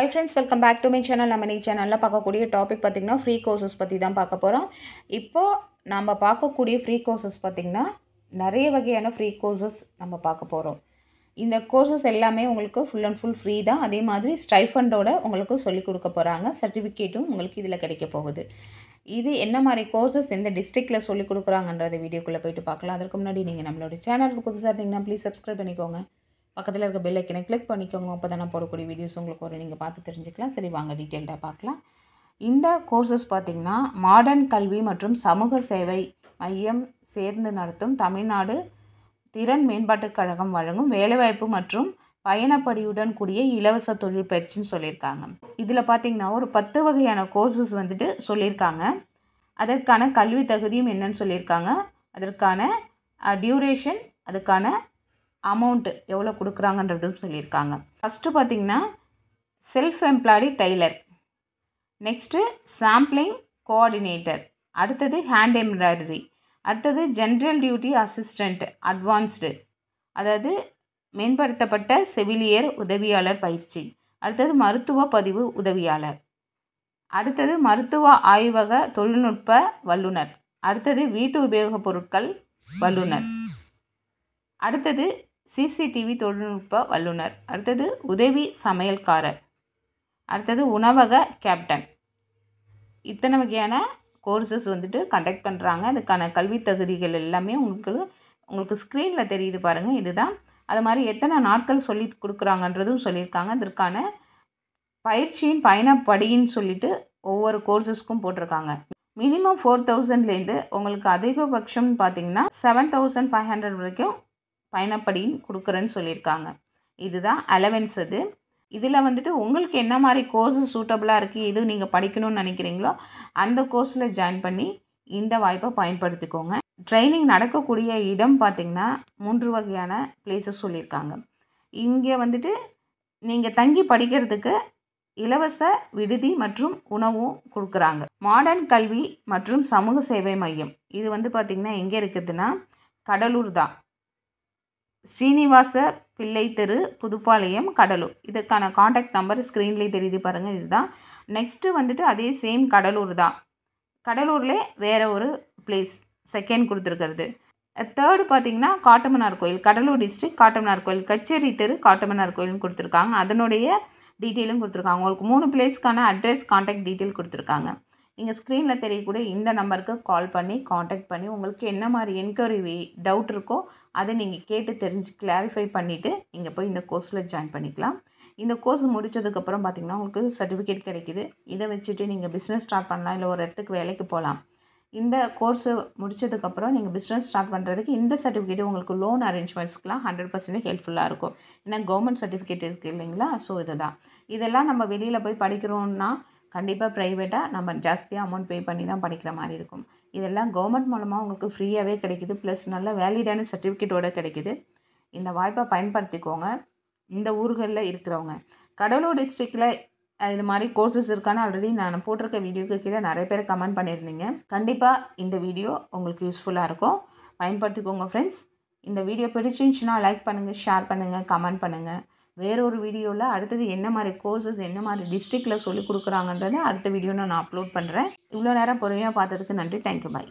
high friends welcome back to my channel நம்ம இன்னைக்கு சேனலில் பார்க்கக்கூடிய டாபிக் பார்த்திங்கன்னா ஃப்ரீ கோர்சஸ் பற்றி தான் பார்க்க போகிறோம் இப்போது நம்ம பார்க்கக்கூடிய ஃப்ரீ கோர்சஸ் பார்த்திங்கன்னா நிறைய வகையான ஃப்ரீ கோர்சஸ் நம்ம பார்க்க போகிறோம் இந்த கோர்சஸ் எல்லாமே உங்களுக்கு ஃபுல் அண்ட் ஃபுல் ஃப்ரீ தான் அதே மாதிரி ஸ்டைஃபண்டோட உங்களுக்கு சொல்லிக் கொடுக்க போகிறாங்க சர்டிஃபிகேட்டும் உங்களுக்கு இதில் கிடைக்க போகுது இது என்ன மாதிரி கோர்சஸ் எந்த டிஸ்ட்ரிக்டில் சொல்லிக் கொடுக்குறாங்கன்றத வீடியோக்குள்ளே போய்ட்டு பார்க்கலாம் அதற்கு முன்னாடி நீங்கள் நம்மளோட சேனலுக்கு புதுசாக இருந்தீங்கன்னா ப்ளீஸ் சப்ஸ்கிரைப் பண்ணிக்கோங்க பக்கத்தில் இருக்க பெல் ஐக்கனை கிளிக் பண்ணிக்கோங்க அப்போ தானே போடக்கூடிய வீடியோஸ் உங்களுக்கு ஒரு நீங்கள் பார்த்து தெரிஞ்சுக்கலாம் சரி வாங்க டீட்டெயில்டாக பார்க்கலாம் இந்த கோர்சஸ் பார்த்திங்கன்னா மாடர்ன் கல்வி மற்றும் சமூக சேவை மையம் சேர்ந்து நடத்தும் தமிழ்நாடு திறன் மேம்பாட்டுக் கழகம் வழங்கும் வேலைவாய்ப்பு மற்றும் பயணப்படியுடன் கூடிய இலவச தொழில் பயிற்சின்னு சொல்லியிருக்காங்க இதில் பார்த்திங்கன்னா ஒரு பத்து வகையான கோர்சஸ் வந்துட்டு சொல்லியிருக்காங்க அதற்கான கல்வி தகுதியும் என்னன்னு சொல்லியிருக்காங்க அதற்கான டியூரேஷன் அதுக்கான அமௌண்ட்டு எவ்வளோ கொடுக்குறாங்கன்றதும் சொல்லியிருக்காங்க ஃபஸ்ட்டு பார்த்திங்கன்னா self employed tailor next sampling coordinator அடுத்தது ஹேண்ட் எம்ப்ராய்டரி அடுத்தது ஜென்ரல் டியூட்டி அசிஸ்டண்ட் அட்வான்ஸ்டு அதாவது மேம்படுத்தப்பட்ட செவிலியர் உதவியாளர் பயிற்சி அடுத்தது மருத்துவ பதிவு உதவியாளர் அடுத்தது மருத்துவ ஆய்வக தொழில்நுட்ப வல்லுநர் அடுத்தது வீட்டு உபயோகப் பொருட்கள் வல்லுநர் அடுத்தது சிசிடிவி தொழில்நுட்ப வல்லுநர் அடுத்தது உதவி சமையல்காரர் அடுத்தது உணவக கேப்டன் இத்தனை வகையான கோர்சஸ் வந்துட்டு கண்டக்ட் பண்ணுறாங்க அதுக்கான கல்வி தகுதிகள் எல்லாமே உங்களுக்கு உங்களுக்கு ஸ்க்ரீனில் தெரியுது பாருங்கள் இதுதான் அது மாதிரி எத்தனை நாட்கள் சொல்லி கொடுக்குறாங்கன்றதும் சொல்லியிருக்காங்க அதற்கான பயிற்சியின் பயணப்படின்னு சொல்லிட்டு ஒவ்வொரு கோர்சஸ்க்கும் போட்டிருக்காங்க மினிமம் ஃபோர் தௌசண்ட்லேருந்து உங்களுக்கு அதிகபட்சம் பார்த்தீங்கன்னா செவன் தௌசண்ட் ஃபைவ் ஹண்ட்ரட் வரைக்கும் பயணப்படின்னு கொடுக்குறேன்னு சொல்லியிருக்காங்க இதுதான் அலவென்ஸ் அது இதில் வந்துட்டு உங்களுக்கு என்ன மாதிரி கோர்ஸ் சூட்டபுளாக இருக்குது எது நீங்கள் படிக்கணும்னு நினைக்கிறீங்களோ அந்த கோர்ஸில் ஜாயின் பண்ணி இந்த வாய்ப்பை பயன்படுத்திக்கோங்க ட்ரைனிங் நடக்கக்கூடிய இடம் பார்த்திங்கன்னா மூன்று வகையான பிளேஸஸ் சொல்லியிருக்காங்க இங்கே வந்துட்டு நீங்கள் தங்கி படிக்கிறதுக்கு இலவச விடுதி மற்றும் உணவும் கொடுக்குறாங்க மாடர்ன் கல்வி மற்றும் சமூக சேவை மையம் இது வந்து பார்த்திங்கன்னா எங்கே இருக்குதுன்னா கடலூர் தான் ஸ்ரீனிவாச பிள்ளை தெரு புதுப்பாளையம் கடலூர் இதுக்கான காண்டாக்ட் நம்பர் ஸ்க்ரீன்லேயே தெரியுது பாருங்கள் இதுதான் நெக்ஸ்ட்டு வந்துட்டு அதே சேம் கடலூர் தான் கடலூரில் வேறு ஒரு பிளேஸ் செகண்ட் கொடுத்துருக்கிறது தேர்டு பார்த்திங்கன்னா காட்டமனார் கோயில் கடலூர் டிஸ்ட்ரிக் காட்டுமன்னார் கோயில் கச்சேரி தெரு காட்டமனார் கோயில்னு கொடுத்துருக்காங்க அதனுடைய டீட்டெயிலும் கொடுத்துருக்காங்க உங்களுக்கு மூணு பிளேஸ்க்கான அட்ரஸ் காண்டாக்ட் டீட்டெயில் கொடுத்துருக்காங்க நீங்கள் ஸ்க்ரீனில் தெரியக்கூடிய இந்த நம்பருக்கு கால் பண்ணி காண்டாக்ட் பண்ணி உங்களுக்கு என்ன மாதிரி என்கொயரி டவுட் இருக்கோ அதை நீங்கள் கேட்டு தெரிஞ்சு கிளாரிஃபை பண்ணிவிட்டு நீங்கள் போய் இந்த கோர்ஸில் ஜாயின் பண்ணிக்கலாம் இந்த கோர்ஸ் முடித்ததுக்கப்புறம் பார்த்திங்கன்னா உங்களுக்கு சர்டிஃபிகேட் கிடைக்கிது இதை வச்சுட்டு நீங்கள் பிஸ்னஸ் ஸ்டார்ட் பண்ணலாம் இல்லை ஒரு இடத்துக்கு வேலைக்கு போகலாம் இந்த கோர்ஸு முடித்ததுக்கப்புறம் நீங்கள் பிஸ்னஸ் ஸ்டார்ட் பண்ணுறதுக்கு இந்த சர்டிஃபிகேட் உங்களுக்கு லோன் அரேஞ்ச்மெண்ட்ஸ்க்குலாம் ஹண்ட்ரட் பர்சன்டேஜ் ஹெல்ப்ஃபுல்லாக இருக்கும் ஏன்னா கவர்மெண்ட் சர்டிஃபிகேட் இருக்குது இல்லைங்களா ஸோ இதுதான் இதெல்லாம் நம்ம வெளியில் போய் படிக்கிறோன்னா கண்டிப்பாக ப்ரைவேட்டாக நம்ம ஜாஸ்தியாக அமௌண்ட் பே பண்ணி தான் படிக்கிற மாதிரி இருக்கும் இதெல்லாம் கவர்மெண்ட் மூலமாக உங்களுக்கு ஃப்ரீயாகவே கிடைக்கிது ப்ளஸ் நல்ல வேலிடான சர்டிஃபிகேட்டோடு கிடைக்கிது இந்த வாய்ப்பை பயன்படுத்திக்கோங்க இந்த ஊர்களில் இருக்கிறவங்க கடலூர் டிஸ்ட்ரிக்டில் இது மாதிரி கோர்சஸ் இருக்கான்னு ஆல்ரெடி நான் போட்டிருக்க வீடியோக்கு கீழே நிறைய பேர் கமெண்ட் பண்ணியிருந்தீங்க கண்டிப்பாக இந்த வீடியோ உங்களுக்கு யூஸ்ஃபுல்லாக இருக்கும் பயன்படுத்திக்கோங்க ஃப்ரெண்ட்ஸ் இந்த வீடியோ பிடிச்சிருந்துச்சுன்னா லைக் பண்ணுங்கள் ஷேர் பண்ணுங்கள் கமெண்ட் பண்ணுங்கள் வேறொரு வீடியோவில் அடுத்தது என்ன மாதிரி கோர்சஸ் என்ன மாதிரி டிஸ்ட்ரிக்டில் சொல்லிக் கொடுக்குறாங்கன்றதை அடுத்த வீடியோ நான் அப்லோட் பண்ணுறேன் இவ்வளோ நேரம் பொறுமையாக பார்த்ததுக்கு நன்றி தேங்க்யூ பாய்